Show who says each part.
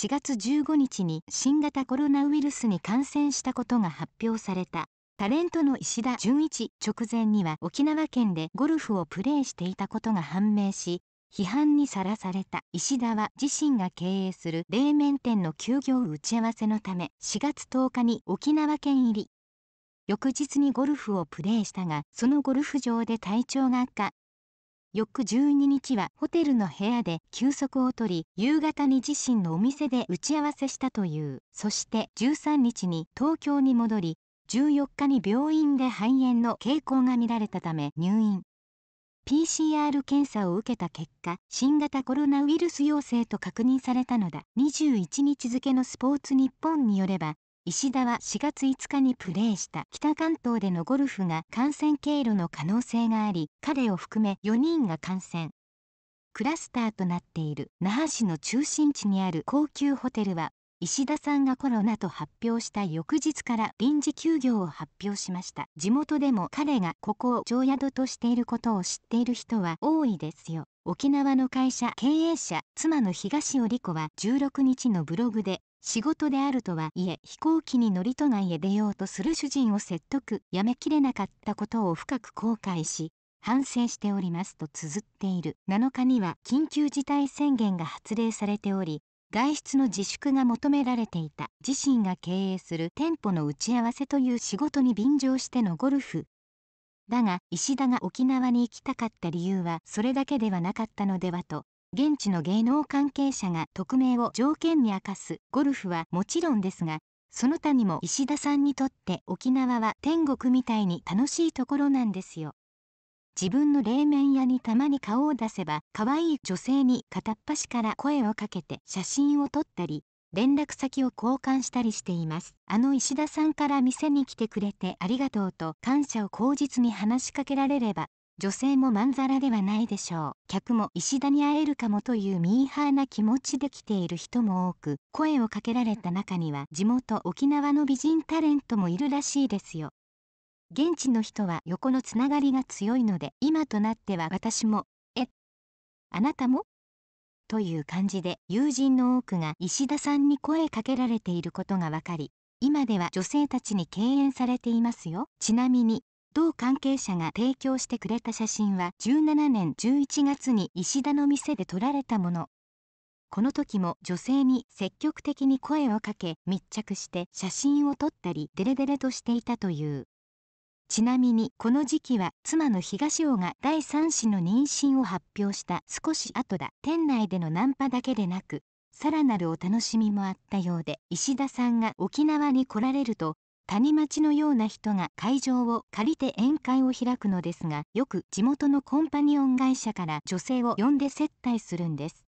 Speaker 1: 4月15日に新型コロナウイルスに感染したことが発表されたタレントの石田純一直前には沖縄県でゴルフをプレーしていたことが判明し批判にさらされた石田は自身が経営する冷麺店の休業打ち合わせのため4月10日に沖縄県入り翌日にゴルフをプレーしたがそのゴルフ場で体調が悪化翌12日はホテルの部屋で休息をとり夕方に自身のお店で打ち合わせしたというそして13日に東京に戻り14日に病院で肺炎の傾向が見られたため入院 PCR 検査を受けた結果新型コロナウイルス陽性と確認されたのだ21日付のスポーツニッポンによれば石田は4月5日にプレーした北関東でのゴルフが感染経路の可能性があり彼を含め4人が感染クラスターとなっている那覇市の中心地にある高級ホテルは石田さんがコロナと発表した翌日から臨時休業を発表しました地元でも彼がここを常宿としていることを知っている人は多いですよ沖縄の会社経営者妻の東尾理子は16日のブログで仕事であるとはいえ飛行機に乗り都内へ出ようとする主人を説得やめきれなかったことを深く後悔し反省しておりますと綴っている7日には緊急事態宣言が発令されており外出の自粛が求められていた自身が経営する店舗の打ち合わせという仕事に便乗してのゴルフだが石田が沖縄に行きたかった理由はそれだけではなかったのではと現地の芸能関係者が匿名を条件に明かすゴルフはもちろんですがその他にも石田さんにとって沖縄は天国みたいに楽しいところなんですよ。自分の冷麺屋にたまに顔を出せば可愛い女性に片っ端から声をかけて写真を撮ったり連絡先を交換したりしていますあの石田さんから店に来てくれてありがとうと感謝を口実に話しかけられれば女性もまんざらではないでしょう客も石田に会えるかもというミーハーな気持ちで来ている人も多く声をかけられた中には地元沖縄の美人タレントもいるらしいですよ現地の人は横のつながりが強いので今となっては私もえあなたもという感じで友人の多くが石田さんに声かけられていることが分かり今では女性たちに敬遠されていますよちなみに同関係者が提供してくれた写真は17年11月に石田の店で撮られたものこの時も女性に積極的に声をかけ密着して写真を撮ったりデレデレとしていたというちなみにこの時期は妻の東尾が第3子の妊娠を発表した少し後だ店内でのナンパだけでなくさらなるお楽しみもあったようで石田さんが沖縄に来られると谷町のような人が会場を借りて宴会を開くのですがよく地元のコンパニオン会社から女性を呼んで接待するんです